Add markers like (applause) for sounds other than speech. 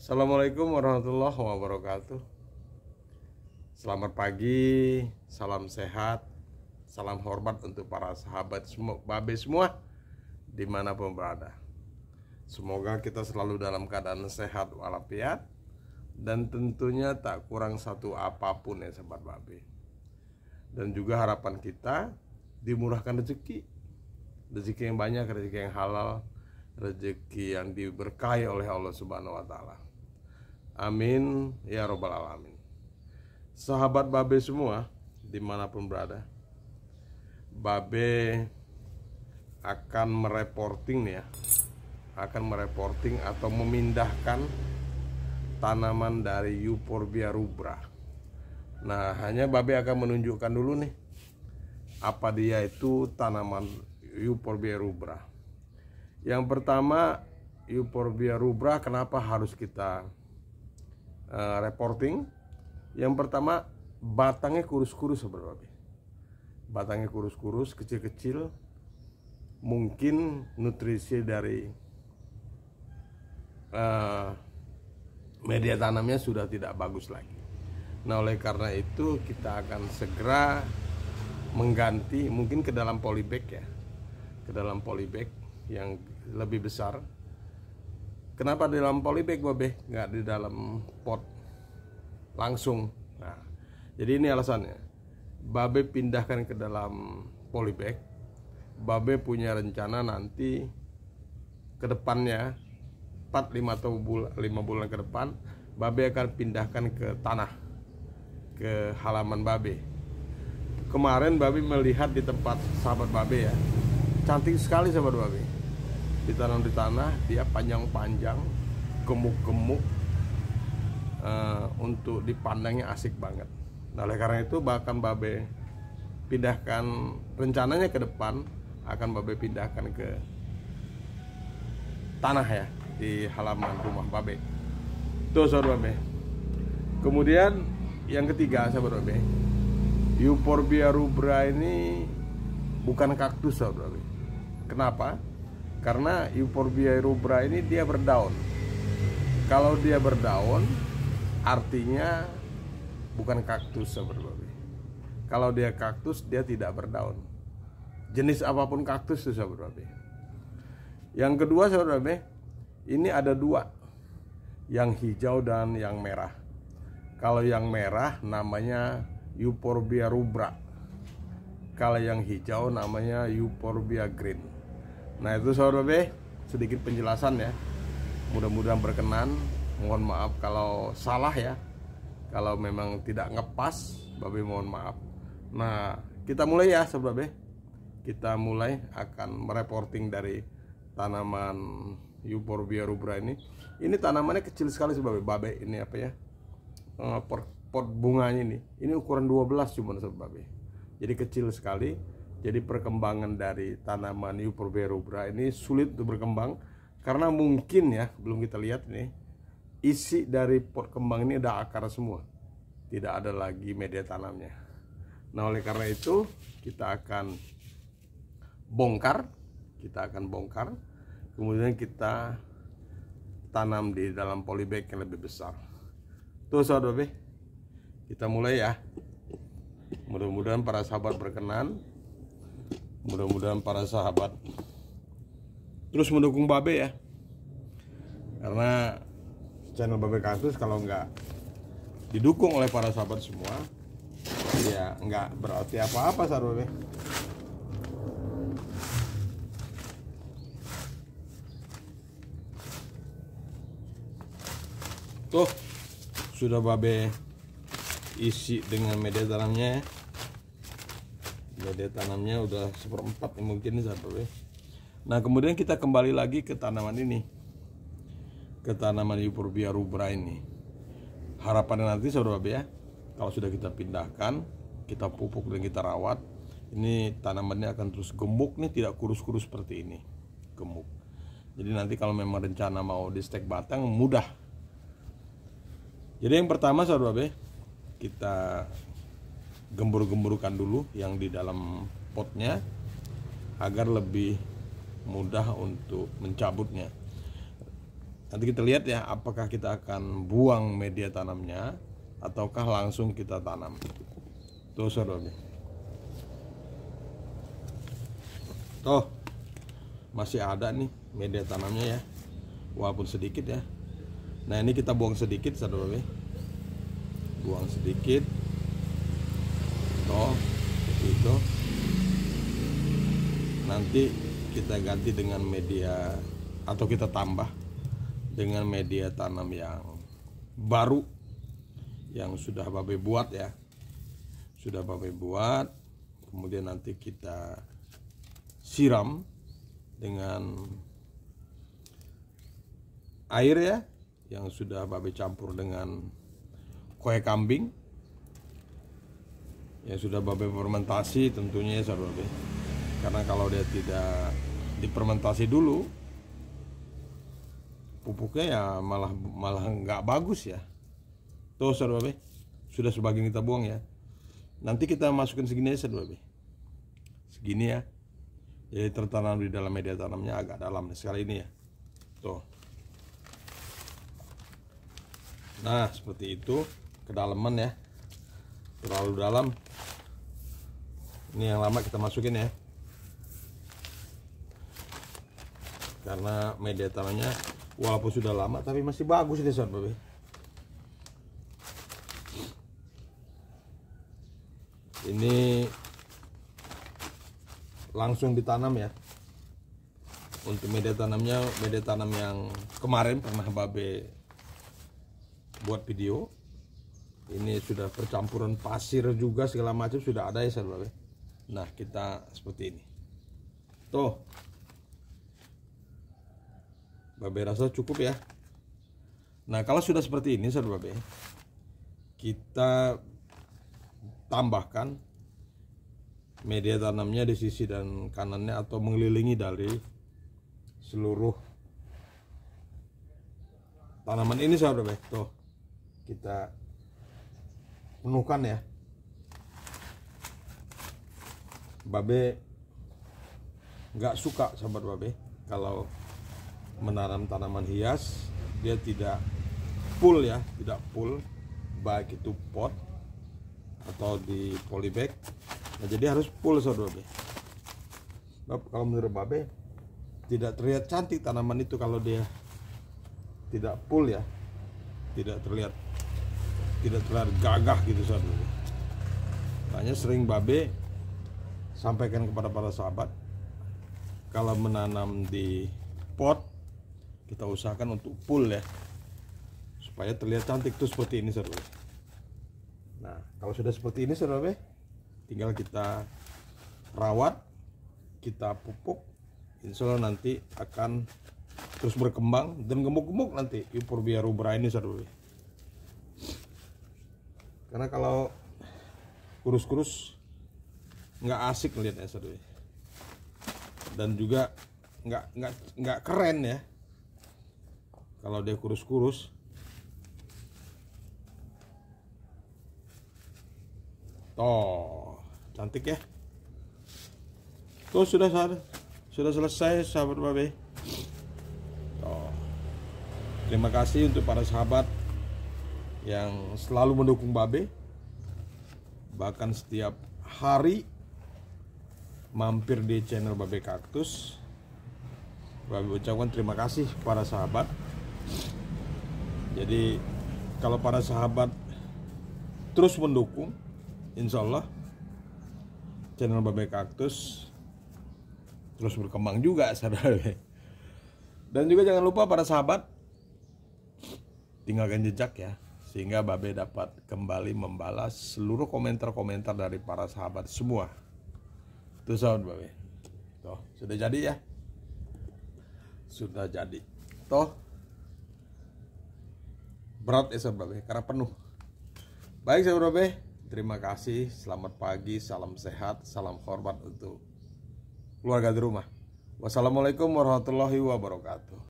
Assalamualaikum warahmatullahi wabarakatuh Selamat pagi, salam sehat, salam hormat untuk para sahabat semua, babe semua dimanapun berada Semoga kita selalu dalam keadaan sehat walafiat Dan tentunya tak kurang satu apapun ya sahabat babe Dan juga harapan kita dimurahkan rezeki Rezeki yang banyak, rezeki yang halal, rezeki yang diberkahi oleh Allah Subhanahu wa taala. Amin ya robbal alamin. Sahabat Babe semua dimanapun berada, Babe akan mereporting ya, akan mereporting atau memindahkan tanaman dari Euphorbia rubra. Nah hanya Babe akan menunjukkan dulu nih apa dia itu tanaman Euphorbia rubra. Yang pertama Euphorbia rubra kenapa harus kita Eh, reporting. Yang pertama batangnya kurus-kurus seberapa Batangnya kurus-kurus, kecil-kecil. Mungkin nutrisi dari uh, media tanamnya sudah tidak bagus lagi. Nah, oleh karena itu kita akan segera mengganti mungkin ke dalam polybag ya. Ke dalam polybag yang lebih besar kenapa di dalam polybag babe nggak di dalam pot langsung nah jadi ini alasannya babe pindahkan ke dalam polybag babe punya rencana nanti ke depannya 4 5 atau bulan, 5 bulan ke depan babe akan pindahkan ke tanah ke halaman babe kemarin babe melihat di tempat sahabat babe ya cantik sekali sahabat babe ditanam di tanah dia panjang-panjang gemuk-gemuk uh, untuk dipandangnya asik banget nah oleh karena itu bahkan babe pindahkan rencananya ke depan akan babe pindahkan ke tanah ya di halaman rumah babe itu sahabat babe kemudian yang ketiga sahabat babe Euphorbia rubra ini bukan kaktus sahabat babe kenapa karena Euphorbia rubra ini dia berdaun kalau dia berdaun artinya bukan kaktus sebenarnya kalau dia kaktus dia tidak berdaun jenis apapun kaktus itu sahabat yang kedua sahabat ini ada dua yang hijau dan yang merah kalau yang merah namanya Euphorbia rubra kalau yang hijau namanya Euphorbia green Nah itu sahabat Babe sedikit penjelasan ya Mudah-mudahan berkenan Mohon maaf kalau salah ya Kalau memang tidak ngepas Babe mohon maaf Nah kita mulai ya sahabat Babe Kita mulai akan mereporting dari tanaman Euphorbia rubra ini Ini tanamannya kecil sekali sahabat Babe Babe ini apa ya eh, pot, bunganya ini Ini ukuran 12 cuma sahabat Babe Jadi kecil sekali jadi perkembangan dari tanaman Euphorbia ini sulit untuk berkembang karena mungkin ya belum kita lihat nih isi dari pot kembang ini ada akar semua. Tidak ada lagi media tanamnya. Nah, oleh karena itu kita akan bongkar, kita akan bongkar, kemudian kita tanam di dalam polybag yang lebih besar. Tuh sahabat kita mulai ya. Mudah-mudahan para sahabat berkenan mudah-mudahan para sahabat terus mendukung Babe ya karena channel Babe Kasus kalau nggak didukung oleh para sahabat semua ya nggak berarti apa-apa Babe tuh sudah Babe isi dengan media dalamnya jadi tanamnya udah seperempat nih mungkin satu ya nah kemudian kita kembali lagi ke tanaman ini ke tanaman Euphorbia rubra ini harapannya nanti saudara ya kalau sudah kita pindahkan kita pupuk dan kita rawat ini tanamannya akan terus gemuk nih tidak kurus-kurus seperti ini gemuk jadi nanti kalau memang rencana mau di stek batang mudah jadi yang pertama saudara kita gembur-gemburkan dulu yang di dalam potnya agar lebih mudah untuk mencabutnya nanti kita lihat ya apakah kita akan buang media tanamnya ataukah langsung kita tanam tuh saudara tuh masih ada nih media tanamnya ya walaupun sedikit ya nah ini kita buang sedikit saudara buang sedikit contoh seperti itu nanti kita ganti dengan media atau kita tambah dengan media tanam yang baru yang sudah babe buat ya sudah babe buat kemudian nanti kita siram dengan air ya yang sudah babe campur dengan kue kambing yang sudah babe fermentasi tentunya ya babe karena kalau dia tidak dipermentasi dulu pupuknya ya malah malah nggak bagus ya tuh sahabat babe sudah sebagian kita buang ya nanti kita masukin segini aja sahabat babe segini ya jadi tertanam di dalam media tanamnya agak dalam sekali ini ya tuh nah seperti itu kedalaman ya terlalu dalam ini yang lama kita masukin ya karena media tanahnya walaupun sudah lama tapi masih bagus ini sobat babe ini langsung ditanam ya untuk media tanamnya media tanam yang kemarin pernah babe buat video ini sudah percampuran pasir juga segala macam sudah ada ya sahabat nah kita seperti ini tuh babe rasa cukup ya nah kalau sudah seperti ini sahabat babe kita tambahkan media tanamnya di sisi dan kanannya atau mengelilingi dari seluruh tanaman ini sahabat babe tuh kita penuhkan ya babe nggak suka sahabat babe kalau menanam tanaman hias dia tidak full ya tidak full baik itu pot atau di polybag nah, jadi harus full sahabat babe Bap kalau menurut babe tidak terlihat cantik tanaman itu kalau dia tidak full ya tidak terlihat tidak terlihat gagah gitu saat dulu. Makanya sering babe sampaikan kepada para sahabat kalau menanam di pot kita usahakan untuk full ya supaya terlihat cantik tuh seperti ini seru. Nah kalau sudah seperti ini saudara tinggal kita rawat kita pupuk insya Allah nanti akan terus berkembang dan gemuk-gemuk nanti rubra ini saudara karena kalau kurus-kurus nggak asik ya SRW dan juga nggak nggak nggak keren ya kalau dia kurus-kurus Oh, cantik ya. Tuh sudah sudah selesai sahabat babe. Oh. Terima kasih untuk para sahabat yang selalu mendukung Babe bahkan setiap hari mampir di channel Babe Kaktus Babe ucapkan terima kasih para sahabat jadi kalau para sahabat terus mendukung insya Allah channel Babe Kaktus terus berkembang juga (laughs) saudara dan juga jangan lupa para sahabat tinggalkan jejak ya sehingga Babe dapat kembali membalas seluruh komentar-komentar dari para sahabat semua. Itu sound Babe. Toh, sudah jadi ya? Sudah jadi. Toh. Berat ya sahabat Babe karena penuh. Baik sahabat Babe, terima kasih. Selamat pagi, salam sehat, salam hormat untuk keluarga di rumah. Wassalamualaikum warahmatullahi wabarakatuh.